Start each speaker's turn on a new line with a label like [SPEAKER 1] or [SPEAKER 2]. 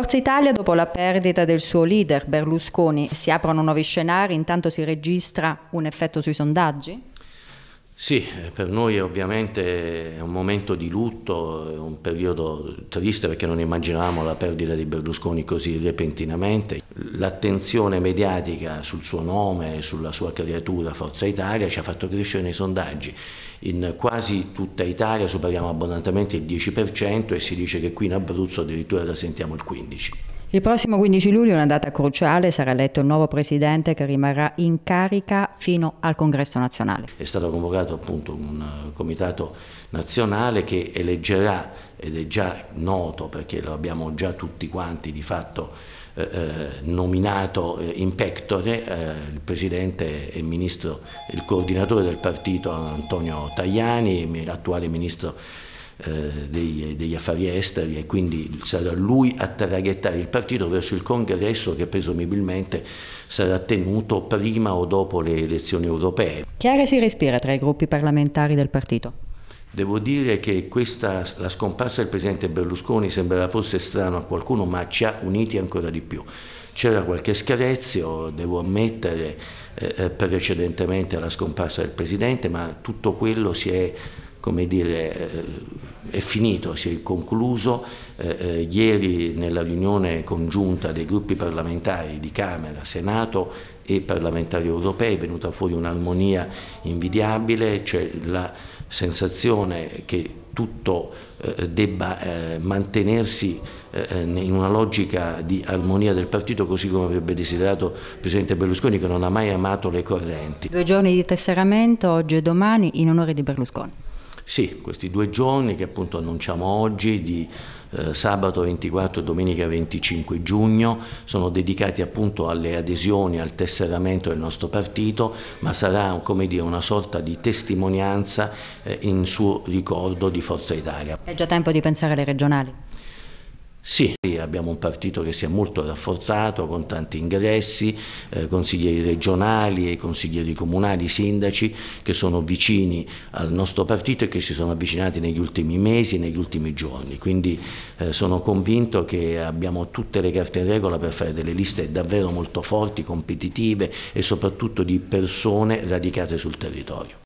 [SPEAKER 1] Forza Italia, dopo la perdita del suo leader Berlusconi, si aprono nuovi scenari, intanto si registra un effetto sui sondaggi?
[SPEAKER 2] Sì, per noi è ovviamente è un momento di lutto, è un periodo triste perché non immaginavamo la perdita di Berlusconi così repentinamente l'attenzione mediatica sul suo nome, sulla sua creatura Forza Italia ci ha fatto crescere nei sondaggi. In quasi tutta Italia superiamo abbondantemente il 10% e si dice che qui in Abruzzo addirittura la sentiamo il 15%.
[SPEAKER 1] Il prossimo 15 luglio una data cruciale, sarà eletto il nuovo presidente che rimarrà in carica fino al congresso nazionale.
[SPEAKER 2] È stato convocato appunto un eh, comitato nazionale che eleggerà, ed è già noto perché lo abbiamo già tutti quanti di fatto eh, eh nominato eh, in pectore, eh, il presidente e ministro, il coordinatore del partito Antonio Tajani, attuale ministro eh, degli, degli, affari esteri e quindi sarà lui a traghettare il partito verso il congresso che presumibilmente sarà tenuto prima o dopo le elezioni europee.
[SPEAKER 1] Che aria si respira tra i gruppi parlamentari del partito?
[SPEAKER 2] Devo dire che questa, la scomparsa del presidente Berlusconi sembrerà forse strano a qualcuno, ma ci ha uniti ancora di più. C'era qualche scarezio, devo ammettere, eh, eh precedentemente alla scomparsa del presidente, ma tutto quello si è come dire, eh, è finito, si è concluso eh, eh, ieri nella riunione congiunta dei gruppi parlamentari di Camera, Senato e parlamentari europei, è venuta fuori un'armonia invidiabile, c'è la sensazione che tutto eh, debba mantenersi in una logica di armonia del partito così come avrebbe desiderato il Presidente Berlusconi che non ha mai amato le correnti.
[SPEAKER 1] Due giorni di tesseramento oggi e domani in onore di Berlusconi.
[SPEAKER 2] Sì, questi due giorni che appunto annunciamo oggi di eh, sabato 24 e domenica 25 giugno sono dedicati appunto alle adesioni, al tesseramento del nostro partito, ma sarà dire, una sorta di testimonianza eh, in suo ricordo di Forza Italia.
[SPEAKER 1] È già tempo di pensare alle regionali?
[SPEAKER 2] Sì, abbiamo un partito che si è molto rafforzato con tanti ingressi, eh, consiglieri regionali e consiglieri comunali, sindaci che sono vicini al nostro partito e che si sono avvicinati negli ultimi mesi, negli ultimi giorni. Quindi eh, sono convinto che abbiamo tutte le carte in regola per fare delle liste davvero molto forti, competitive e soprattutto di persone radicate sul territorio.